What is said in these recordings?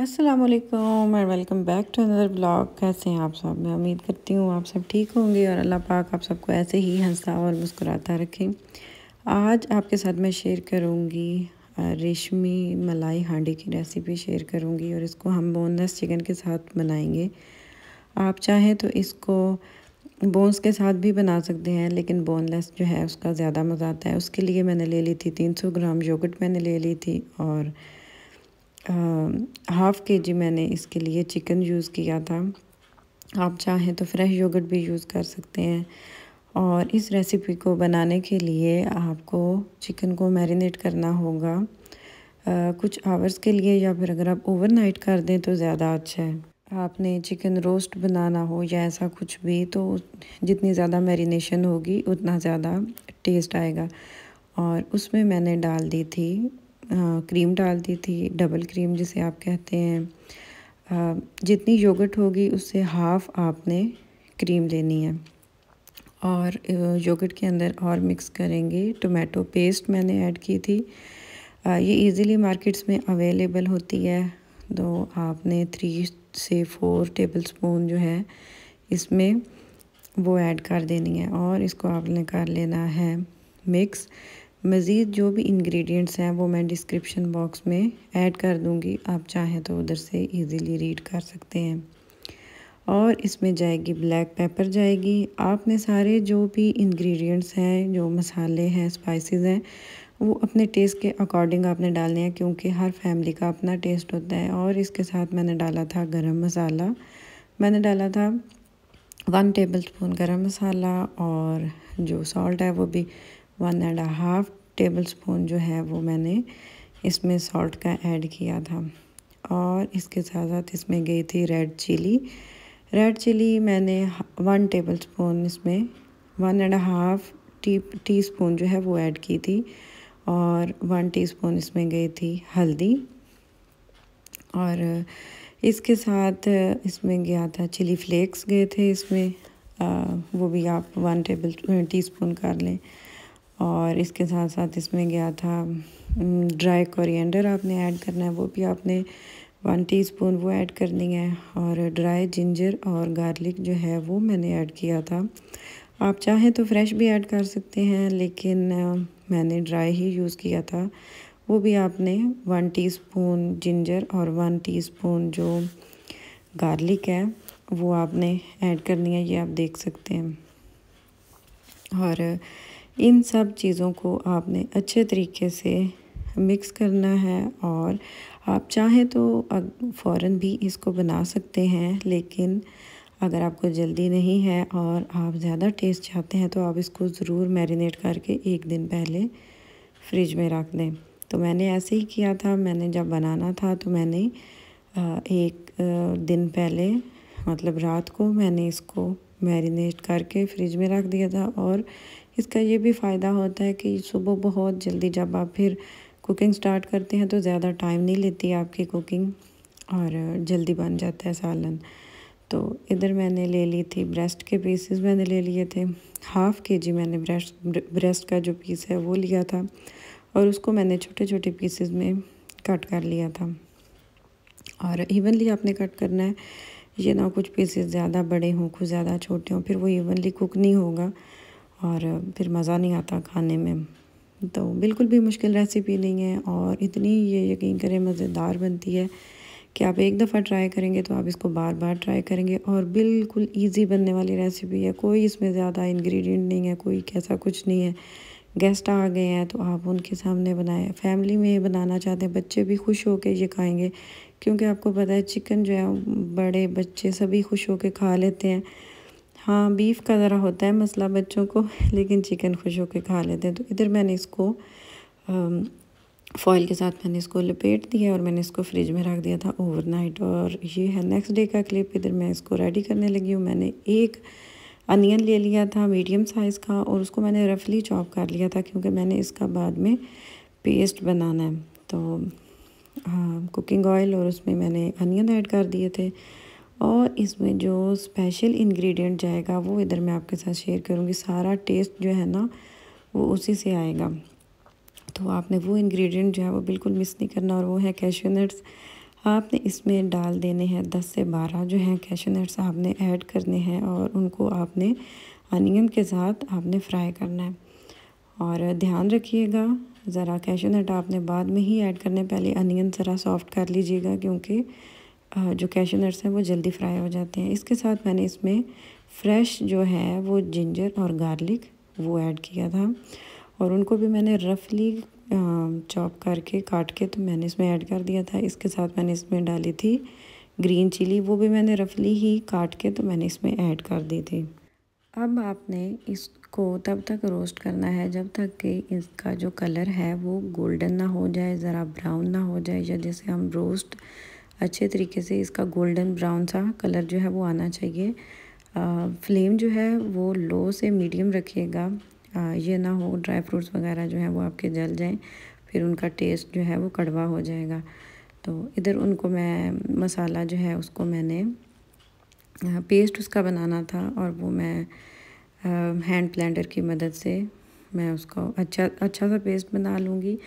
Aslam and welcome back to another blog कैसे हैं आप सब मैं उम्मीद करती हूँ आप सब ठीक होंगे और अल्लाह पाक आप सबको ऐसे ही हंसा और मुस्कुराता रखें आज आपके साथ मैं शेयर करूँगी रेशमी मलाई हांडी की रेसिपी शेयर करूँगी और इसको हम बोनलेस चिकन के साथ बनाएंगे आप चाहें तो इसको बोन्स के साथ भी बना सकते हैं लेकिन बोनलेस जो है उसका ज़्यादा मज़ा आता है उसके लिए मैंने ले ली थी तीन ग्राम योगट मैंने ले ली थी और हाफ़ के जी मैंने इसके लिए चिकन यूज़ किया था आप चाहें तो फ्रेश योगर्ट भी यूज़ कर सकते हैं और इस रेसिपी को बनाने के लिए आपको चिकन को मैरिनेट करना होगा आ, कुछ आवर्स के लिए या फिर अगर आप ओवरनाइट कर दें तो ज़्यादा अच्छा है आपने चिकन रोस्ट बनाना हो या ऐसा कुछ भी तो जितनी ज़्यादा मैरिनेशन होगी उतना ज़्यादा टेस्ट आएगा और उसमें मैंने डाल दी थी क्रीम डाल दी थी डबल क्रीम जिसे आप कहते हैं जितनी योगर्ट होगी उससे हाफ़ आपने क्रीम लेनी है और योगर्ट के अंदर और मिक्स करेंगे टोमेटो पेस्ट मैंने ऐड की थी ये इजीली मार्केट्स में अवेलेबल होती है तो आपने थ्री से फोर टेबल स्पून जो है इसमें वो ऐड कर देनी है और इसको आपने कर लेना है मिक्स मज़ीद जो भी इंग्रेडिएंट्स हैं वो मैं डिस्क्रिप्शन बॉक्स में ऐड कर दूँगी आप चाहें तो उधर से इजीली रीड कर सकते हैं और इसमें जाएगी ब्लैक पेपर जाएगी आपने सारे जो भी इंग्रेडिएंट्स हैं जो मसाले हैं स्पाइसेस हैं वो अपने टेस्ट के अकॉर्डिंग आपने डालने हैं क्योंकि हर फैमिली का अपना टेस्ट होता है और इसके साथ मैंने डाला था गर्म मसाला मैंने डाला था वन टेबल स्पून गर्म मसाला और जो सॉल्ट है वो भी one and half tablespoon जो है वो मैंने इसमें सॉल्ट का ऐड किया था और इसके साथ साथ इसमें गई थी रेड चिली रेड चिली मैंने वन टेबल स्पून इसमें one and half tea teaspoon जो है वो ऐड की थी और वन टीस्पून इसमें गई थी हल्दी और इसके साथ इसमें गया था चिली फ्लेक्स गए थे इसमें आ, वो भी आप वन टेबल टी स्पून कर लें और इसके साथ साथ इसमें गया था ड्राई कोरिएंडर आपने ऐड करना है वो भी आपने वन टीस्पून वो ऐड करनी है और ड्राई जिंजर और गार्लिक जो है वो मैंने ऐड किया था आप चाहें तो फ्रेश भी ऐड कर सकते हैं लेकिन मैंने ड्राई ही यूज़ किया था वो भी आपने वन टीस्पून जिंजर और वन टीस्पून जो गार्लिक है वो आपने ऐड करनी है ये आप देख सकते हैं और इन सब चीज़ों को आपने अच्छे तरीके से मिक्स करना है और आप चाहें तो फ़ौर भी इसको बना सकते हैं लेकिन अगर आपको जल्दी नहीं है और आप ज़्यादा टेस्ट चाहते हैं तो आप इसको ज़रूर मैरिनेट करके एक दिन पहले फ्रिज में रख दें तो मैंने ऐसे ही किया था मैंने जब बनाना था तो मैंने एक दिन पहले मतलब रात को मैंने इसको मैरिनेट करके फ्रिज में रख दिया था और इसका ये भी फ़ायदा होता है कि सुबह बहुत जल्दी जब आप फिर कुकिंग स्टार्ट करते हैं तो ज़्यादा टाइम नहीं लेती आपकी कुकिंग और जल्दी बन जाता है सालन तो इधर मैंने ले ली थी ब्रेस्ट के पीसेस मैंने ले लिए थे हाफ़ के जी मैंने ब्रेस्ट ब्रेस्ट का जो पीस है वो लिया था और उसको मैंने छोटे छोटे पीसेस में कट कर लिया था और इवनली आपने कट करना है ये ना कुछ पीसेस ज़्यादा बड़े हों कुछ ज़्यादा छोटे हों फिर वो इवनली कुक नहीं होगा और फिर मज़ा नहीं आता खाने में तो बिल्कुल भी मुश्किल रेसिपी नहीं है और इतनी ये यकीन करें मज़ेदार बनती है कि आप एक दफ़ा ट्राई करेंगे तो आप इसको बार बार ट्राई करेंगे और बिल्कुल इजी बनने वाली रेसिपी है कोई इसमें ज़्यादा इंग्रेडिएंट नहीं है कोई कैसा कुछ नहीं है गेस्ट आ गए हैं तो आप उनके सामने बनाएं फैमिली में बनाना चाहते हैं बच्चे भी खुश के ये खाएंगे क्योंकि आपको पता है चिकन जो है बड़े बच्चे सभी खुश के खा लेते हैं हाँ बीफ का ज़रा होता है मसला बच्चों को लेकिन चिकन खुश होकर खा लेते हैं तो इधर मैंने इसको फॉइल के साथ मैंने इसको लपेट दिया और मैंने इसको फ्रिज में रख दिया था ओवरनाइट और ये है नेक्स्ट डे का क्लिप इधर मैं इसको रेडी करने लगी हूँ मैंने एक अनियन ले लिया था मीडियम साइज़ का और उसको मैंने रफली चॉप कर लिया था क्योंकि मैंने इसका बाद में पेस्ट बनाना है तो हाँ कुकिंग ऑयल और उसमें मैंने अनियन ऐड कर दिए थे और इसमें जो स्पेशल इंग्रेडिएंट जाएगा वो इधर मैं आपके साथ शेयर करूँगी सारा टेस्ट जो है ना वो उसी से आएगा तो आपने वो इंग्रेडिएंट जो है वो बिल्कुल मिस नहीं करना और वो है कैशोनट्स आपने इसमें डाल देने हैं दस से बारह जो हैं कैशोनट्स आपने ऐड करने हैं और उनको आपने अनियन के साथ आपने फ्राई करना है और ध्यान रखिएगा ज़रा कैशोनट आपने बाद में ही ऐड करने पहले अनियन ज़रा सॉफ्ट कर लीजिएगा क्योंकि जो कैशू नट्स हैं वो जल्दी फ्राई हो जाते हैं इसके साथ मैंने इसमें फ्रेश जो है वो जिंजर और गार्लिक वो ऐड किया था और उनको भी मैंने रफली चॉप करके काट के तो मैंने इसमें ऐड कर दिया था इसके साथ मैंने इसमें डाली थी ग्रीन चिली वो भी मैंने रफली ही काट के तो मैंने इसमें ऐड कर दी थी अब आपने इसको तब तक रोस्ट करना है जब तक कि इसका जो कलर है वो गोल्डन ना हो जाए ज़रा ब्राउन ना हो जाए या जैसे हम रोस्ट अच्छे तरीके से इसका गोल्डन ब्राउन सा कलर जो है वो आना चाहिए आ, फ्लेम जो है वो लो से मीडियम रखिएगा ये ना हो ड्राई फ्रूट्स वगैरह जो है वो आपके जल जाएं फिर उनका टेस्ट जो है वो कड़वा हो जाएगा तो इधर उनको मैं मसाला जो है उसको मैंने पेस्ट उसका बनाना था और वो मैं हैंड ब्लेंडर की मदद से मैं उसको अच्छा अच्छा सा पेस्ट बना लूँगी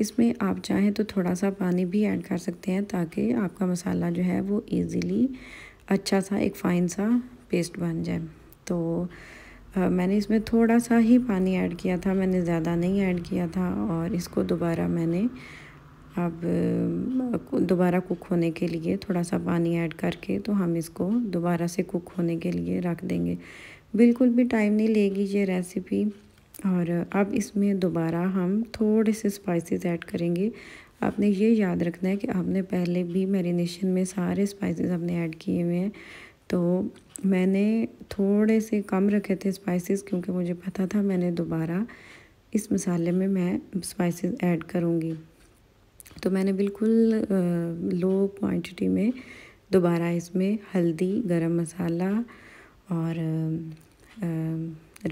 इसमें आप चाहें तो थोड़ा सा पानी भी ऐड कर सकते हैं ताकि आपका मसाला जो है वो ईज़िली अच्छा सा एक फ़ाइन सा पेस्ट बन जाए तो आ, मैंने इसमें थोड़ा सा ही पानी ऐड किया था मैंने ज़्यादा नहीं ऐड किया था और इसको दोबारा मैंने अब दोबारा कुक होने के लिए थोड़ा सा पानी ऐड करके तो हम इसको दोबारा से कुक होने के लिए रख देंगे बिल्कुल भी टाइम नहीं लेगी ये रेसिपी और अब इसमें दोबारा हम थोड़े से स्पाइसेस ऐड करेंगे आपने ये याद रखना है कि आपने पहले भी मैरिनेशन में सारे स्पाइसेस आपने ऐड किए हुए हैं तो मैंने थोड़े से कम रखे थे स्पाइसेस क्योंकि मुझे पता था मैंने दोबारा इस मसाले में मैं स्पाइसेस ऐड करूँगी तो मैंने बिल्कुल लो क्वांटिटी में दोबारा इसमें हल्दी गरम मसाला और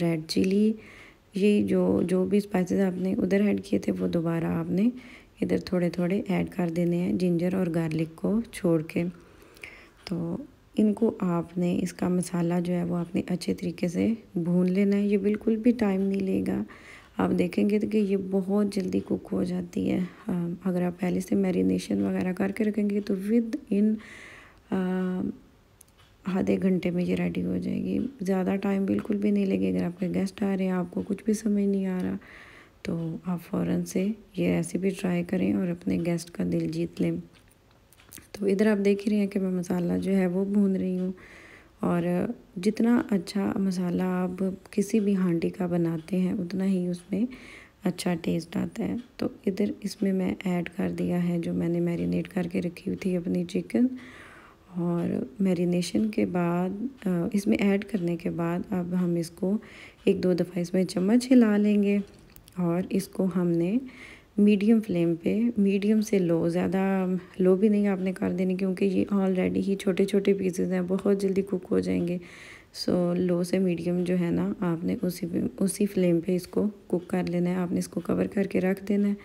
रेड चिली ये जो जो भी स्पाइसेस आपने उधर ऐड किए थे वो दोबारा आपने इधर थोड़े थोड़े ऐड कर देने हैं जिंजर और गार्लिक को छोड़ के तो इनको आपने इसका मसाला जो है वो आपने अच्छे तरीके से भून लेना है ये बिल्कुल भी टाइम नहीं लेगा आप देखेंगे तो कि ये बहुत जल्दी कुक हो जाती है अगर आप पहले से मैरिनेशन वगैरह करके रखेंगे तो विद इन आधे घंटे में ये रेडी हो जाएगी ज़्यादा टाइम बिल्कुल भी नहीं लगेगा अगर आपके गेस्ट आ रहे हैं आपको कुछ भी समझ नहीं आ रहा तो आप फ़ौर से ये रेसिपी ट्राई करें और अपने गेस्ट का दिल जीत लें तो इधर आप देख ही रहे हैं कि मैं मसाला जो है वो भून रही हूँ और जितना अच्छा मसाला आप किसी भी हांडी का बनाते हैं उतना ही उसमें अच्छा टेस्ट आता है तो इधर इसमें मैं ऐड कर दिया है जो मैंने मैरिनेट करके रखी हुई थी अपनी चिकन और मैरिनेशन के बाद इसमें ऐड करने के बाद अब हम इसको एक दो दफ़ा इसमें चम्मच हिला लेंगे और इसको हमने मीडियम फ्लेम पे मीडियम से लो ज़्यादा लो भी नहीं आपने कर देनी क्योंकि ये ऑलरेडी ही छोटे छोटे पीसेज हैं बहुत जल्दी कुक हो जाएंगे सो so, लो से मीडियम जो है ना आपने उसी उसी फ्लेम पे इसको कुक कर लेना है आपने इसको कवर करके रख देना है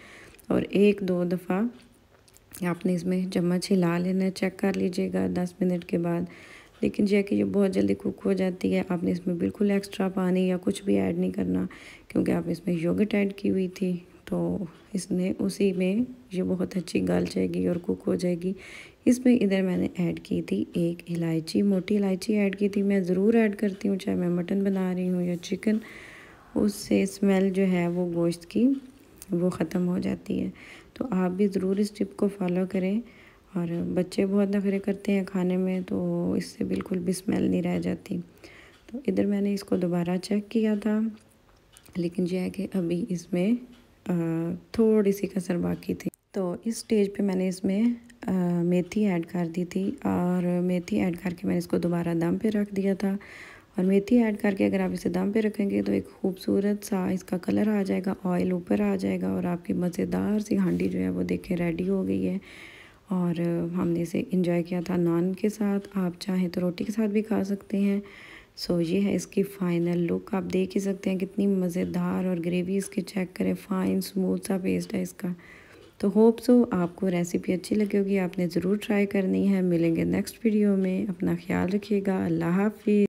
और एक दो दफ़ा आपने इसमें चम्मच हिला लेना है चेक कर लीजिएगा दस मिनट के बाद लेकिन यह कि ये बहुत जल्दी कुक हो जाती है आपने इसमें बिल्कुल एक्स्ट्रा पानी या कुछ भी ऐड नहीं करना क्योंकि आप इसमें योगट ऐड की हुई थी तो इसने उसी में ये बहुत अच्छी गल जाएगी और कुक हो जाएगी इसमें इधर मैंने ऐड की थी एक इलायची मोटी इलायची ऐड की थी मैं ज़रूर ऐड करती हूँ चाहे मैं मटन बना रही हूँ या चिकन उससे स्मेल जो है वो गोश्त की वो ख़त्म हो जाती है तो आप भी ज़रूर इस टिप को फॉलो करें और बच्चे बहुत नखरे करते हैं खाने में तो इससे बिल्कुल भी स्मेल नहीं रह जाती तो इधर मैंने इसको दोबारा चेक किया था लेकिन यह है कि अभी इसमें थोड़ी सी कसर बाकी थी तो इस स्टेज पे मैंने इसमें मेथी ऐड कर दी थी और मेथी ऐड करके मैंने इसको दोबारा दम पे रख दिया था और मेथी ऐड करके अगर आप इसे दम पे रखेंगे तो एक खूबसूरत सा इसका कलर आ जाएगा ऑयल ऊपर आ जाएगा और आपकी मज़ेदार सी हांडी जो है वो देखें रेडी हो गई है और हमने इसे इंजॉय किया था नान के साथ आप चाहें तो रोटी के साथ भी खा सकते हैं सो ये है इसकी फ़ाइनल लुक आप देख ही सकते हैं कितनी मज़ेदार और ग्रेवी इसकी चेक करें फ़ाइन स्मूथ सा पेस्ट है इसका तो होप सो आपको रेसिपी अच्छी लगी होगी आपने ज़रूर ट्राई करनी है मिलेंगे नेक्स्ट वीडियो में अपना ख्याल रखिएगा अल्लाह हाफिज़